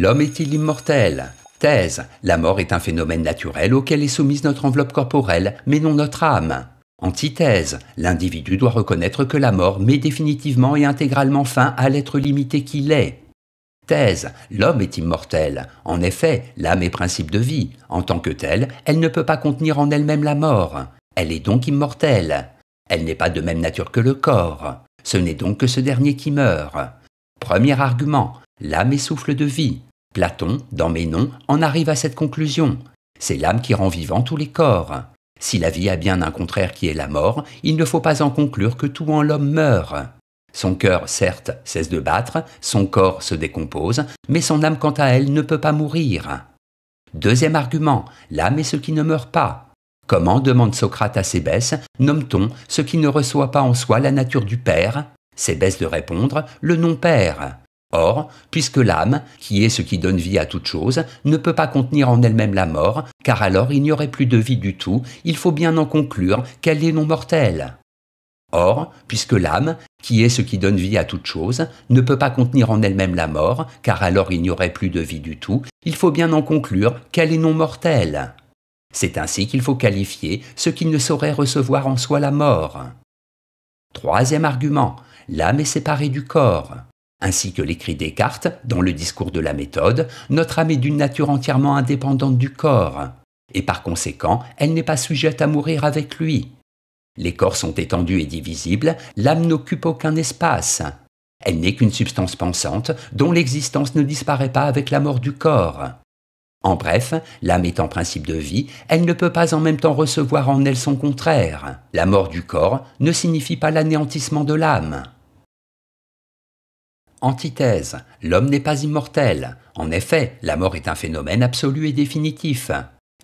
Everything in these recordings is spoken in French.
L'homme est-il immortel Thèse. La mort est un phénomène naturel auquel est soumise notre enveloppe corporelle, mais non notre âme. Antithèse. L'individu doit reconnaître que la mort met définitivement et intégralement fin à l'être limité qu'il est. Thèse. L'homme est immortel. En effet, l'âme est principe de vie. En tant que telle, elle ne peut pas contenir en elle-même la mort. Elle est donc immortelle. Elle n'est pas de même nature que le corps. Ce n'est donc que ce dernier qui meurt. Premier argument. L'âme est souffle de vie. Platon, dans mes Ménon, en arrive à cette conclusion. C'est l'âme qui rend vivant tous les corps. Si la vie a bien un contraire qui est la mort, il ne faut pas en conclure que tout en l'homme meurt. Son cœur, certes, cesse de battre, son corps se décompose, mais son âme quant à elle ne peut pas mourir. Deuxième argument, l'âme est ce qui ne meurt pas. Comment, demande Socrate à Cébès, nomme-t-on ce qui ne reçoit pas en soi la nature du Père Cébès de répondre, le non-Père. Or, puisque l'âme, qui est ce qui donne vie à toute chose, ne peut pas contenir en elle-même la mort, car alors il n'y aurait plus de vie du tout, il faut bien en conclure qu'elle est non mortelle. Or, puisque l'âme, qui est ce qui donne vie à toute chose, ne peut pas contenir en elle-même la mort, car alors il n'y aurait plus de vie du tout, il faut bien en conclure qu'elle est non mortelle. C'est ainsi qu'il faut qualifier ce qui ne saurait recevoir en soi la mort. Troisième argument, l'âme est séparée du corps ainsi que l'écrit Descartes dans le discours de la méthode, notre âme est d'une nature entièrement indépendante du corps, et par conséquent, elle n'est pas sujette à mourir avec lui. Les corps sont étendus et divisibles, l'âme n'occupe aucun espace. Elle n'est qu'une substance pensante dont l'existence ne disparaît pas avec la mort du corps. En bref, l'âme étant principe de vie, elle ne peut pas en même temps recevoir en elle son contraire. La mort du corps ne signifie pas l'anéantissement de l'âme. Antithèse. L'homme n'est pas immortel. En effet, la mort est un phénomène absolu et définitif.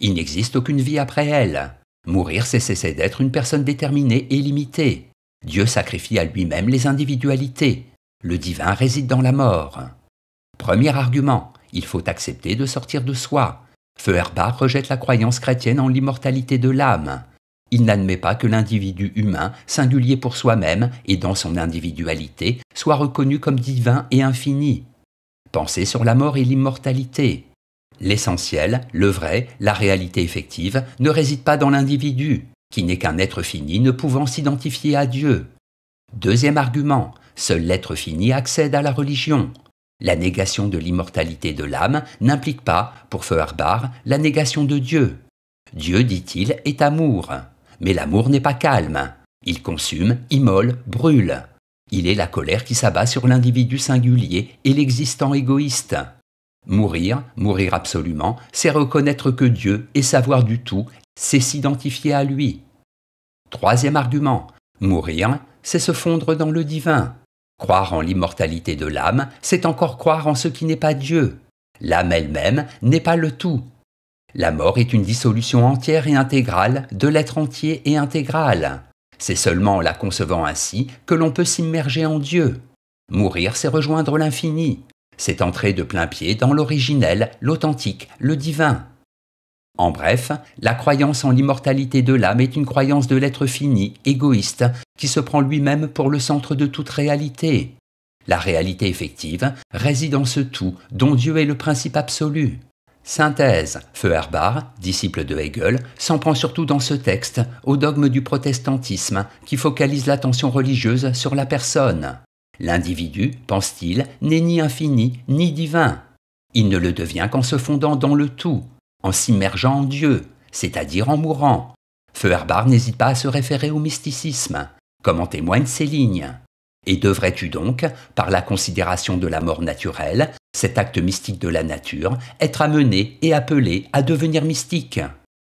Il n'existe aucune vie après elle. Mourir, c'est cesser d'être une personne déterminée et limitée. Dieu sacrifie à lui-même les individualités. Le divin réside dans la mort. Premier argument, il faut accepter de sortir de soi. Feuerbach rejette la croyance chrétienne en l'immortalité de l'âme il n'admet pas que l'individu humain, singulier pour soi-même et dans son individualité, soit reconnu comme divin et infini. Pensez sur la mort et l'immortalité. L'essentiel, le vrai, la réalité effective, ne réside pas dans l'individu, qui n'est qu'un être fini ne pouvant s'identifier à Dieu. Deuxième argument, seul l'être fini accède à la religion. La négation de l'immortalité de l'âme n'implique pas, pour Feuerbach, la négation de Dieu. Dieu, dit-il, est amour. Mais l'amour n'est pas calme. Il consume, immole, brûle. Il est la colère qui s'abat sur l'individu singulier et l'existant égoïste. Mourir, mourir absolument, c'est reconnaître que Dieu est savoir du tout, c'est s'identifier à lui. Troisième argument, mourir, c'est se fondre dans le divin. Croire en l'immortalité de l'âme, c'est encore croire en ce qui n'est pas Dieu. L'âme elle-même n'est pas le tout, la mort est une dissolution entière et intégrale de l'être entier et intégral. C'est seulement en la concevant ainsi que l'on peut s'immerger en Dieu. Mourir, c'est rejoindre l'infini. C'est entrer de plein pied dans l'originel, l'authentique, le divin. En bref, la croyance en l'immortalité de l'âme est une croyance de l'être fini, égoïste, qui se prend lui-même pour le centre de toute réalité. La réalité effective réside en ce tout dont Dieu est le principe absolu. Synthèse, Feuerbach, disciple de Hegel, s'en prend surtout dans ce texte au dogme du protestantisme qui focalise l'attention religieuse sur la personne. L'individu, pense-t-il, n'est ni infini ni divin. Il ne le devient qu'en se fondant dans le tout, en s'immergeant en Dieu, c'est-à-dire en mourant. Feuerbach n'hésite pas à se référer au mysticisme, comme en témoignent ces lignes. Et devrais-tu donc, par la considération de la mort naturelle, cet acte mystique de la nature, être amené et appelé à devenir mystique.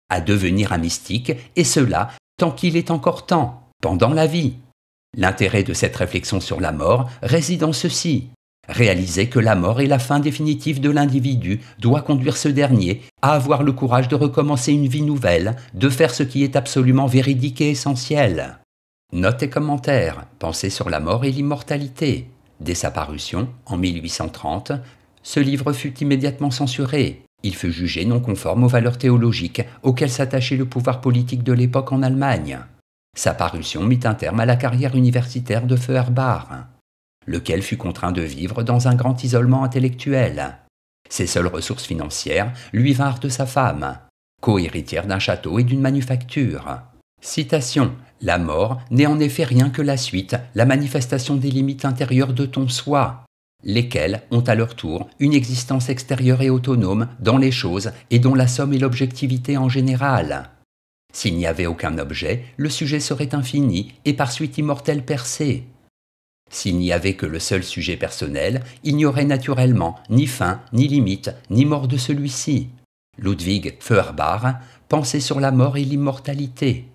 À devenir un mystique, et cela tant qu'il est encore temps, pendant la vie. L'intérêt de cette réflexion sur la mort réside en ceci. Réaliser que la mort est la fin définitive de l'individu doit conduire ce dernier à avoir le courage de recommencer une vie nouvelle, de faire ce qui est absolument véridique et essentiel. Note et commentaire, pensée sur la mort et l'immortalité. Dès sa parution, en 1830, ce livre fut immédiatement censuré. Il fut jugé non conforme aux valeurs théologiques auxquelles s'attachait le pouvoir politique de l'époque en Allemagne. Sa parution mit un terme à la carrière universitaire de Feuerbach, lequel fut contraint de vivre dans un grand isolement intellectuel. Ses seules ressources financières lui vinrent de sa femme, co-héritière d'un château et d'une manufacture. Citation La mort n'est en effet rien que la suite, la manifestation des limites intérieures de ton soi, lesquels ont à leur tour une existence extérieure et autonome dans les choses et dont la somme est l'objectivité en général. S'il n'y avait aucun objet, le sujet serait infini et par suite immortel percé. S'il n'y avait que le seul sujet personnel, il n'y aurait naturellement ni fin, ni limite, ni mort de celui-ci. Ludwig Feuerbach pensait sur la mort et l'immortalité.